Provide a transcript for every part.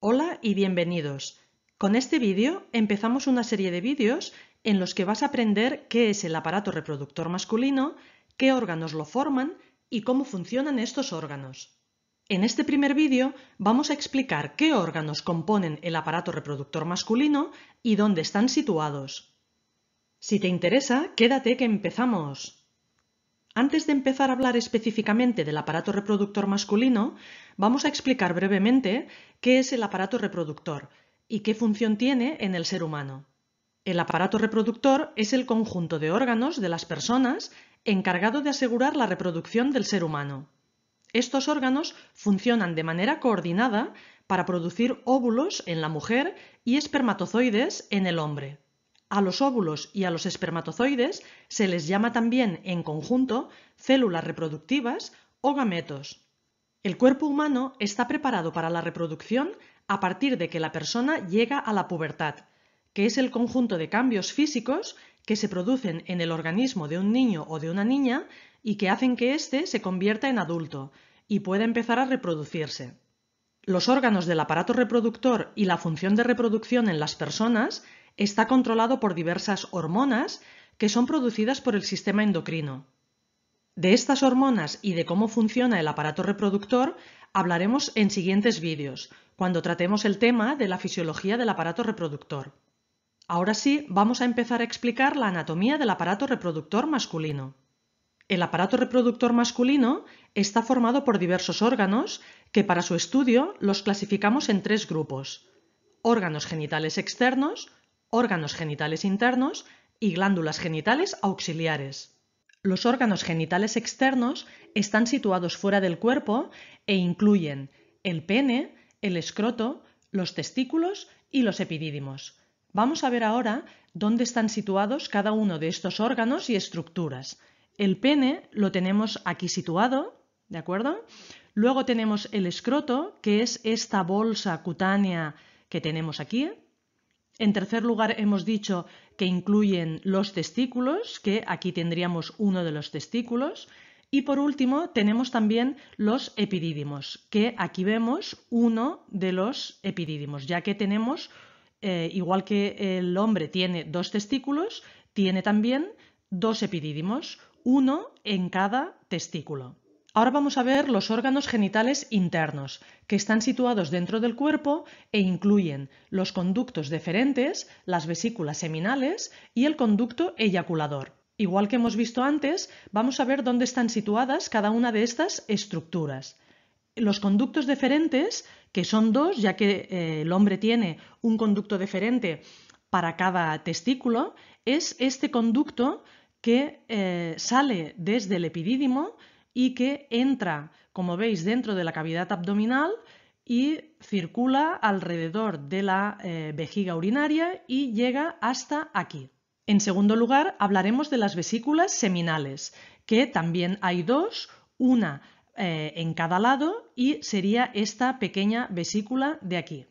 Hola y bienvenidos. Con este vídeo empezamos una serie de vídeos en los que vas a aprender qué es el aparato reproductor masculino, qué órganos lo forman y cómo funcionan estos órganos. En este primer vídeo vamos a explicar qué órganos componen el aparato reproductor masculino y dónde están situados. Si te interesa, quédate que empezamos. Antes de empezar a hablar específicamente del aparato reproductor masculino, vamos a explicar brevemente qué es el aparato reproductor y qué función tiene en el ser humano. El aparato reproductor es el conjunto de órganos de las personas encargado de asegurar la reproducción del ser humano. Estos órganos funcionan de manera coordinada para producir óvulos en la mujer y espermatozoides en el hombre. A los óvulos y a los espermatozoides se les llama también en conjunto células reproductivas o gametos. El cuerpo humano está preparado para la reproducción a partir de que la persona llega a la pubertad, que es el conjunto de cambios físicos que se producen en el organismo de un niño o de una niña y que hacen que éste se convierta en adulto y pueda empezar a reproducirse. Los órganos del aparato reproductor y la función de reproducción en las personas Está controlado por diversas hormonas que son producidas por el sistema endocrino. De estas hormonas y de cómo funciona el aparato reproductor hablaremos en siguientes vídeos, cuando tratemos el tema de la fisiología del aparato reproductor. Ahora sí, vamos a empezar a explicar la anatomía del aparato reproductor masculino. El aparato reproductor masculino está formado por diversos órganos que para su estudio los clasificamos en tres grupos. Órganos genitales externos, órganos genitales internos y glándulas genitales auxiliares. Los órganos genitales externos están situados fuera del cuerpo e incluyen el pene, el escroto, los testículos y los epidídimos. Vamos a ver ahora dónde están situados cada uno de estos órganos y estructuras. El pene lo tenemos aquí situado, ¿de acuerdo? Luego tenemos el escroto, que es esta bolsa cutánea que tenemos aquí, en tercer lugar, hemos dicho que incluyen los testículos, que aquí tendríamos uno de los testículos. Y por último, tenemos también los epidídimos, que aquí vemos uno de los epidídimos, ya que tenemos, eh, igual que el hombre tiene dos testículos, tiene también dos epidídimos, uno en cada testículo. Ahora vamos a ver los órganos genitales internos, que están situados dentro del cuerpo e incluyen los conductos deferentes, las vesículas seminales y el conducto eyaculador. Igual que hemos visto antes, vamos a ver dónde están situadas cada una de estas estructuras. Los conductos deferentes, que son dos, ya que eh, el hombre tiene un conducto deferente para cada testículo, es este conducto que eh, sale desde el epidídimo y que entra, como veis, dentro de la cavidad abdominal y circula alrededor de la eh, vejiga urinaria y llega hasta aquí. En segundo lugar, hablaremos de las vesículas seminales, que también hay dos, una eh, en cada lado y sería esta pequeña vesícula de aquí.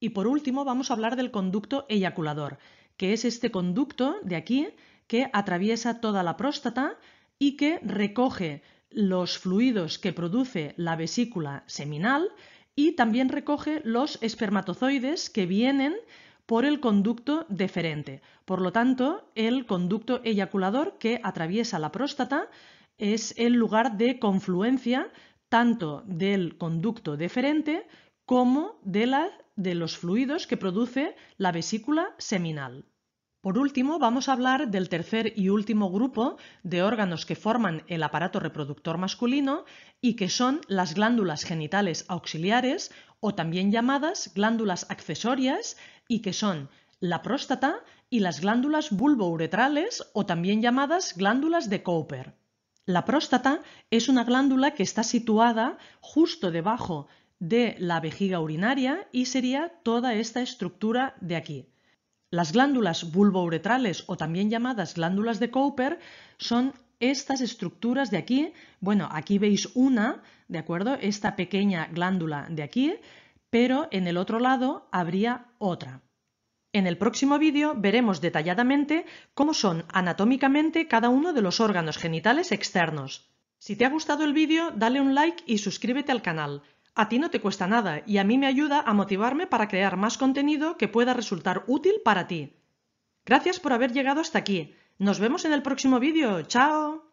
Y por último, vamos a hablar del conducto eyaculador, que es este conducto de aquí que atraviesa toda la próstata y que recoge los fluidos que produce la vesícula seminal y también recoge los espermatozoides que vienen por el conducto deferente. Por lo tanto, el conducto eyaculador que atraviesa la próstata es el lugar de confluencia tanto del conducto deferente como de, de los fluidos que produce la vesícula seminal. Por último, vamos a hablar del tercer y último grupo de órganos que forman el aparato reproductor masculino y que son las glándulas genitales auxiliares o también llamadas glándulas accesorias y que son la próstata y las glándulas bulbouretrales o también llamadas glándulas de Cooper. La próstata es una glándula que está situada justo debajo de la vejiga urinaria y sería toda esta estructura de aquí. Las glándulas bulbouretrales o también llamadas glándulas de Cowper son estas estructuras de aquí. Bueno, aquí veis una, ¿de acuerdo? Esta pequeña glándula de aquí, pero en el otro lado habría otra. En el próximo vídeo veremos detalladamente cómo son anatómicamente cada uno de los órganos genitales externos. Si te ha gustado el vídeo, dale un like y suscríbete al canal. A ti no te cuesta nada y a mí me ayuda a motivarme para crear más contenido que pueda resultar útil para ti. Gracias por haber llegado hasta aquí. Nos vemos en el próximo vídeo. ¡Chao!